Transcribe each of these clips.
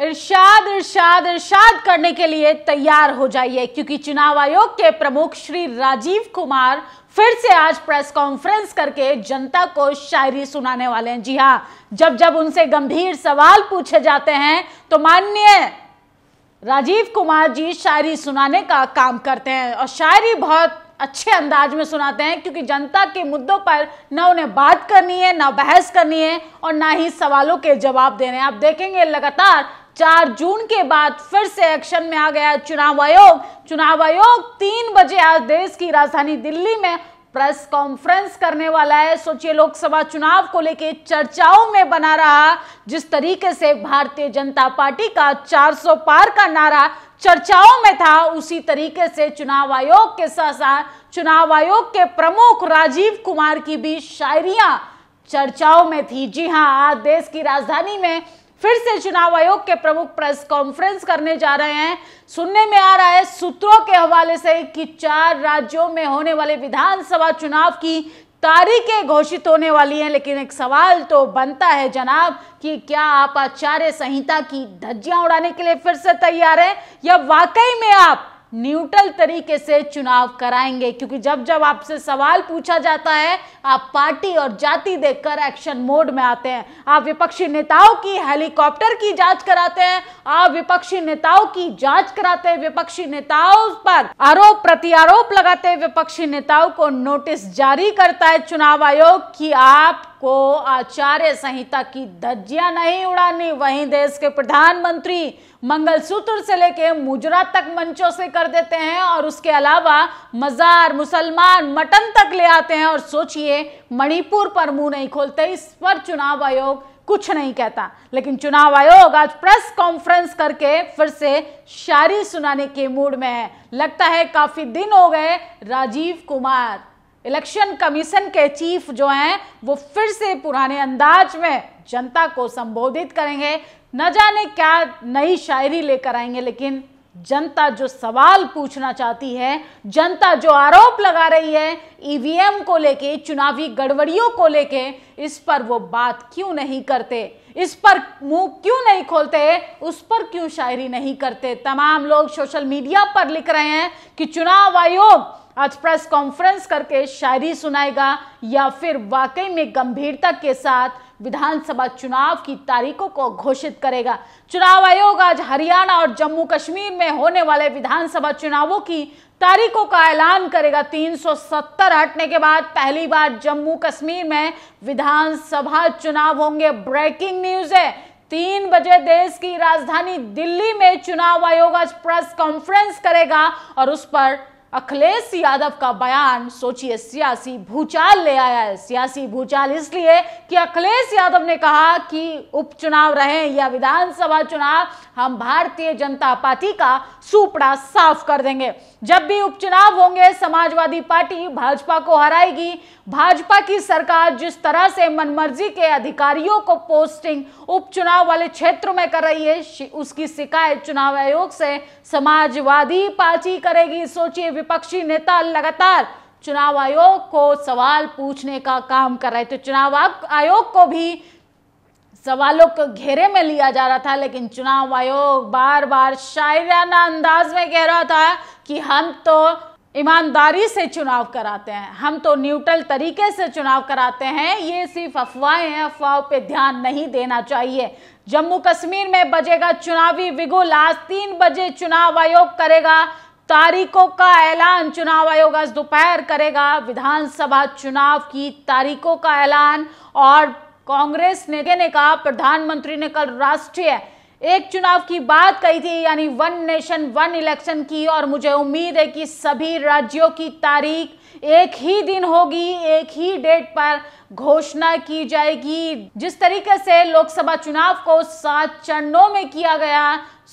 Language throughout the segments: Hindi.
इरशाद इरशाद इरशाद करने के लिए तैयार हो जाइए क्योंकि चुनाव आयोग के प्रमुख श्री राजीव कुमार फिर से आज प्रेस कॉन्फ्रेंस करके जनता को शायरी सुनाने वाले हैं जी हाँ जब जब उनसे गंभीर सवाल पूछे जाते हैं तो माननीय राजीव कुमार जी शायरी सुनाने का काम करते हैं और शायरी बहुत अच्छे अंदाज में सुनाते हैं क्योंकि जनता के मुद्दों पर ना उन्हें बात करनी है ना बहस करनी है और ना ही सवालों के जवाब देने आप देखेंगे लगातार चार जून के बाद फिर से एक्शन में आ गया चुनाव आयोग चुनाव आयोग तीन बजे आज देश की राजधानी दिल्ली में प्रेस कॉन्फ्रेंस करने वाला है सोचिए लोकसभा चुनाव को लेके चर्चाओं में बना रहा जिस तरीके से भारतीय जनता पार्टी का 400 पार का नारा चर्चाओं में था उसी तरीके से चुनाव आयोग के साथ साथ चुनाव आयोग के प्रमुख राजीव कुमार की भी शायरिया चर्चाओं में थी जी हाँ आज देश की राजधानी में फिर से चुनाव आयोग के प्रमुख प्रेस कॉन्फ्रेंस करने जा रहे हैं सुनने में आ रहा है सूत्रों के हवाले से कि चार राज्यों में होने वाले विधानसभा चुनाव की तारीखें घोषित होने वाली हैं लेकिन एक सवाल तो बनता है जनाब कि क्या आप आचार्य संहिता की धज्जियां उड़ाने के लिए फिर से तैयार हैं या वाकई में आप न्यूट्रल तरीके से चुनाव कराएंगे क्योंकि जब जब आपसे सवाल पूछा जाता है आप पार्टी और जाति देखकर एक्शन मोड में आते हैं आप विपक्षी नेताओं की हेलीकॉप्टर की जांच कराते हैं आप विपक्षी नेताओं की जांच कराते हैं विपक्षी नेताओं पर आरोप प्रत्यारोप लगाते हैं विपक्षी नेताओं को नोटिस जारी करता है चुनाव आयोग की आप को आचार्य संहिता की धज्जिया नहीं उड़ानी वहीं देश के प्रधानमंत्री मंगलसूत्र से लेके मुजरा तक मंचों से कर देते हैं और उसके अलावा मजार मुसलमान मटन तक ले आते हैं और सोचिए मणिपुर पर मुंह नहीं खोलते इस पर चुनाव आयोग कुछ नहीं कहता लेकिन चुनाव आयोग आज प्रेस कॉन्फ्रेंस करके फिर से शायरी सुनाने के मूड में है लगता है काफी दिन हो गए राजीव कुमार इलेक्शन कमीशन के चीफ जो हैं वो फिर से पुराने अंदाज में जनता को संबोधित करेंगे न जाने क्या नई शायरी लेकर आएंगे लेकिन जनता जो सवाल पूछना चाहती है जनता जो आरोप लगा रही है ईवीएम को लेके चुनावी गड़बड़ियों को लेके इस पर वो बात क्यों नहीं करते इस पर मुंह क्यों नहीं खोलते उस पर क्यों शायरी नहीं करते तमाम लोग सोशल मीडिया पर लिख रहे हैं कि चुनाव आयोग आज प्रेस कॉन्फ्रेंस करके शायरी सुनाएगा या फिर वाकई में गंभीरता के साथ विधानसभा चुनाव की तारीखों को घोषित करेगा चुनाव आयोग आज हरियाणा और जम्मू कश्मीर में होने वाले विधानसभा चुनावों की तारीखों का ऐलान करेगा 370 हटने के बाद पहली बार जम्मू कश्मीर में विधानसभा चुनाव होंगे ब्रेकिंग न्यूज है तीन बजे देश की राजधानी दिल्ली में चुनाव आयोग आज प्रेस कॉन्फ्रेंस करेगा और उस पर अखिलेश यादव का बयान सोचिए सियासी भूचाल ले आया है सियासी भूचाल इसलिए कि अखिलेश यादव ने कहा कि उपचुनाव रहे या विधानसभा चुनाव हम भारतीय जनता पार्टी का सुपड़ा साफ कर देंगे जब भी उपचुनाव होंगे समाजवादी पार्टी भाजपा को हराएगी भाजपा की सरकार जिस तरह से मनमर्जी के अधिकारियों को पोस्टिंग उपचुनाव वाले क्षेत्र में कर रही है उसकी शिकायत चुनाव आयोग से समाजवादी पार्टी करेगी सोचिए विपक्षी नेता लगातार चुनाव आयोग को सवाल पूछने का काम कर रहे थे चुनाव आयोग को भी सवालों के घेरे में लिया जा रहा था लेकिन चुनाव आयोग बार बार शायराना अंदाज में कह रहा था कि हम तो ईमानदारी से चुनाव कराते हैं हम तो न्यूट्रल तरीके से चुनाव कराते हैं ये सिर्फ अफवाहें हैं अफवाहों पे ध्यान नहीं देना चाहिए जम्मू कश्मीर में बजेगा चुनावी विगुल आज तीन बजे चुनाव आयोग करेगा तारीखों का ऐलान चुनाव आयोग आज दोपहर करेगा विधानसभा चुनाव की तारीखों का ऐलान और कांग्रेस ने ने कहा प्रधानमंत्री ने कल राष्ट्रीय एक चुनाव की बात कही थी यानी वन नेशन वन इलेक्शन की और मुझे उम्मीद है कि सभी राज्यों की तारीख एक ही दिन होगी एक ही डेट पर घोषणा की जाएगी जिस तरीके से लोकसभा चुनाव को सात चरणों में किया गया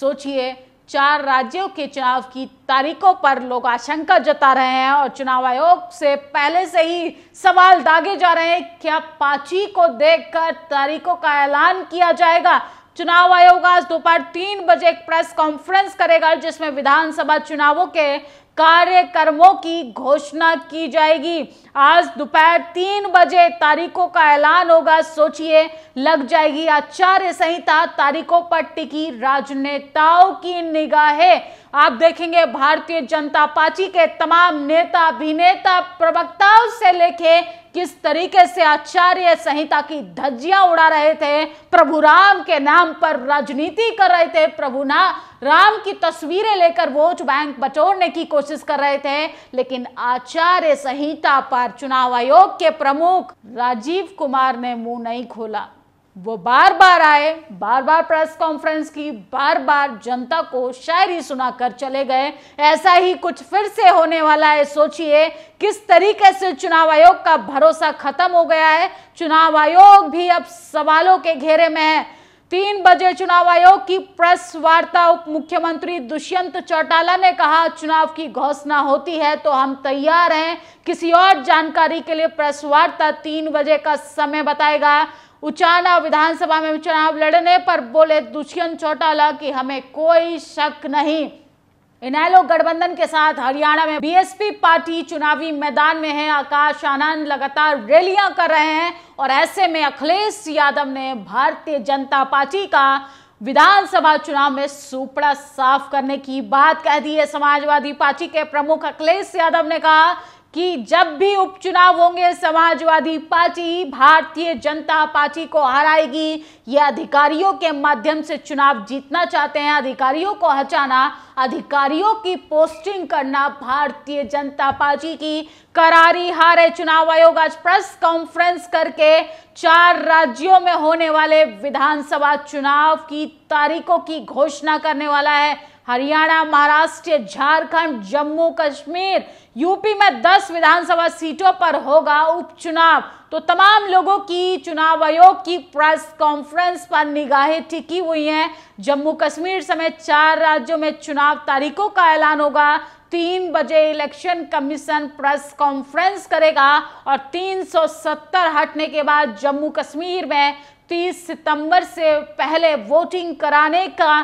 सोचिए चार राज्यों के चुनाव की तारीखों पर लोग आशंका जता रहे हैं और चुनाव आयोग से पहले से ही सवाल दागे जा रहे हैं क्या पाची को देखकर तारीखों का ऐलान किया जाएगा चुनाव आयोग आज दोपहर तीन बजे एक प्रेस कॉन्फ्रेंस करेगा जिसमें विधानसभा चुनावों के कार्यक्रमों की घोषणा की जाएगी आज दोपहर तीन बजे तारीखों का ऐलान होगा सोचिए लग जाएगी आचार्य संहिता तारीखों पर टिकी राजनेताओं की निगाहें आप देखेंगे भारतीय जनता पार्टी के तमाम नेता अभिनेता प्रवक्ताओं से लेके किस तरीके से आचार्य संहिता की धज्जियां उड़ा रहे थे प्रभु राम के नाम पर राजनीति कर रहे थे प्रभु ना राम की तस्वीरें लेकर वोट बैंक बटोरने की कोशिश कर रहे थे लेकिन आचार्य संहिता पर चुनाव आयोग के प्रमुख राजीव कुमार ने मुंह नहीं खोला वो बार बार आए बार बार प्रेस कॉन्फ्रेंस की बार बार जनता को शायरी सुनाकर चले गए ऐसा ही कुछ फिर से होने वाला है सोचिए किस तरीके से चुनाव आयोग का भरोसा खत्म हो गया है चुनाव आयोग भी अब सवालों के घेरे में है तीन बजे चुनाव आयोग की प्रेस वार्ता उप मुख्यमंत्री दुष्यंत चौटाला ने कहा चुनाव की घोषणा होती है तो हम तैयार हैं किसी और जानकारी के लिए प्रेस वार्ता तीन बजे का समय बताएगा उचाना विधानसभा में चुनाव लड़ने पर बोले दुष्यंत चौटाला कि हमें कोई शक नहीं इनैलो गठबंधन के साथ हरियाणा में बीएसपी पार्टी चुनावी मैदान में है आकाश आनंद लगातार रैलियां कर रहे हैं और ऐसे में अखिलेश यादव ने भारतीय जनता पार्टी का विधानसभा चुनाव में सुपड़ा साफ करने की बात कह दी है समाजवादी पार्टी के प्रमुख अखिलेश यादव ने कहा कि जब भी उपचुनाव होंगे समाजवादी पार्टी भारतीय जनता पार्टी को हराएगी ये अधिकारियों के माध्यम से चुनाव जीतना चाहते हैं अधिकारियों को हटाना अधिकारियों की पोस्टिंग करना भारतीय जनता पार्टी की करारी हार है चुनाव आयोग आज प्रेस कॉन्फ्रेंस करके चार राज्यों में होने वाले विधानसभा चुनाव की तारीखों की घोषणा करने वाला है हरियाणा महाराष्ट्र झारखंड जम्मू कश्मीर यूपी में 10 विधानसभा सीटों पर होगा उपचुनाव तो तमाम लोगों की चुनाव आयोग की प्रेस कॉन्फ्रेंस पर निगाहें टिकी हुई हैं जम्मू कश्मीर समेत चार राज्यों में चुनाव तारीखों का ऐलान होगा तीन बजे इलेक्शन कमीशन प्रेस कॉन्फ्रेंस करेगा और 370 हटने के बाद जम्मू कश्मीर में 30 सितंबर से पहले वोटिंग कराने का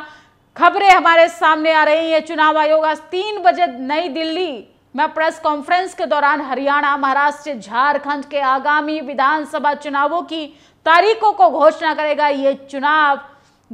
खबरें हमारे सामने आ रही हैं चुनाव आयोग आज तीन बजे नई दिल्ली में प्रेस कॉन्फ्रेंस के दौरान हरियाणा महाराष्ट्र झारखंड के आगामी विधानसभा चुनावों की तारीखों को घोषणा करेगा ये चुनाव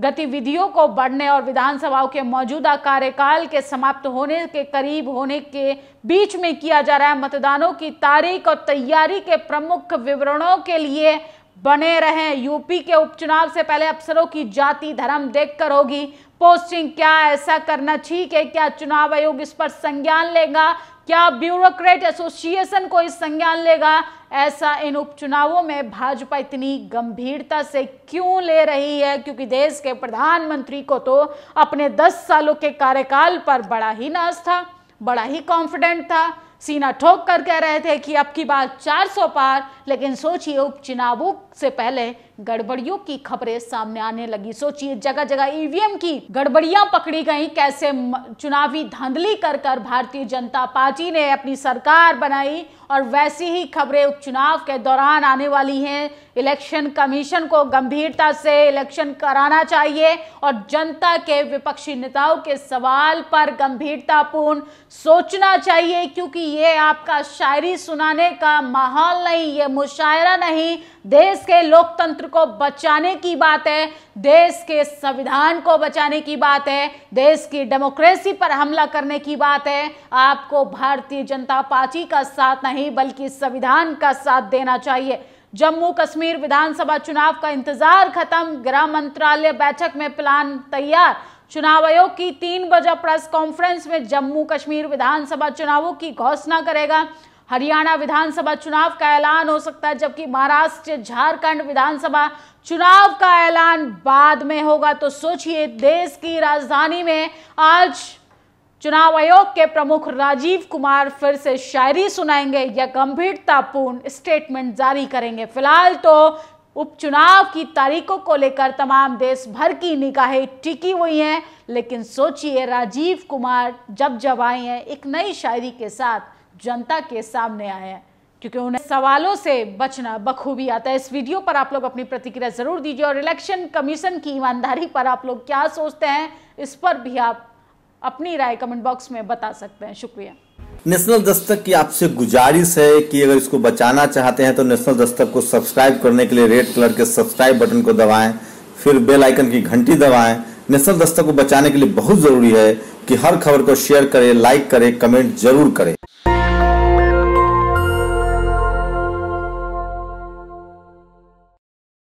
गतिविधियों को बढ़ने और विधानसभाओं के मौजूदा कार्यकाल के समाप्त होने के करीब होने के बीच में किया जा रहा है मतदानों की तारीख और तैयारी के प्रमुख विवरणों के लिए बने रहें यूपी के उपचुनाव से पहले अफसरों की जाति धर्म देखकर होगी पोस्टिंग क्या ऐसा करना ठीक है क्या चुनाव आयोग इस पर संज्ञान लेगा क्या ब्यूरोक्रेट एसोसिएशन को इस संज्ञान लेगा ऐसा इन उपचुनावों में भाजपा इतनी गंभीरता से क्यों ले रही है क्योंकि देश के प्रधानमंत्री को तो अपने 10 सालों के कार्यकाल पर बड़ा ही नाज था बड़ा ही कॉन्फिडेंट था सीना ठोक कर कह रहे थे कि अब की बार 400 पार लेकिन सोचिए उपचुनावों से पहले गड़बड़ियों की खबरें सामने आने लगी सोचिए जगह जगह ईवीएम की गड़बड़ियां पकड़ी गई कैसे चुनावी धांधली कर कर भारतीय जनता पार्टी ने अपनी सरकार बनाई और वैसी ही खबरें उपचुनाव के दौरान आने वाली हैं इलेक्शन कमीशन को गंभीरता से इलेक्शन कराना चाहिए और जनता के विपक्षी नेताओं के सवाल पर गंभीरतापूर्ण सोचना चाहिए क्योंकि ये आपका शायरी सुनाने का माहौल नहीं ये मुशायरा नहीं देश के लोकतंत्र को बचाने की बात है देश के संविधान को बचाने की बात है देश की डेमोक्रेसी पर हमला करने की बात है आपको भारतीय जनता पार्टी का साथ नहीं बल्कि संविधान का साथ देना चाहिए जम्मू कश्मीर विधानसभा चुनाव का इंतजार खत्म गृह मंत्रालय बैठक में प्लान तैयार चुनाव आयोग की तीन बजे प्रेस कॉन्फ्रेंस में जम्मू कश्मीर विधानसभा चुनावों की घोषणा करेगा हरियाणा विधानसभा चुनाव का ऐलान हो सकता है जबकि महाराष्ट्र झारखंड विधानसभा चुनाव का ऐलान बाद में होगा तो सोचिए देश की राजधानी में आज चुनाव आयोग के प्रमुख राजीव कुमार फिर से शायरी सुनाएंगे या गंभीरतापूर्ण स्टेटमेंट जारी करेंगे फिलहाल तो उपचुनाव की तारीखों को लेकर तमाम देश भर की निगाहें टिकी हुई हैं लेकिन सोचिए राजीव कुमार जब जब आए हैं एक नई शायरी के साथ जनता के सामने आए हैं क्योंकि उन्हें सवालों से बचना बखूबी आता है इस वीडियो पर आप लोग अपनी प्रतिक्रिया जरूर दीजिए और इलेक्शन कमीशन की ईमानदारी पर आप लोग क्या सोचते हैं इस पर भी आप अपनी राय कमेंट बॉक्स में बता सकते हैं शुक्रिया नेशनल दस्तक की आपसे गुजारिश है कि अगर इसको बचाना चाहते हैं तो नेशनल दस्तक को सब्सक्राइब करने के लिए रेड कलर के सब्सक्राइब बटन को दबाएं फिर बेल आइकन की घंटी दबाएं नेशनल दस्तक को बचाने के लिए बहुत ज़रूरी है कि हर खबर को शेयर करें लाइक करें कमेंट जरूर करें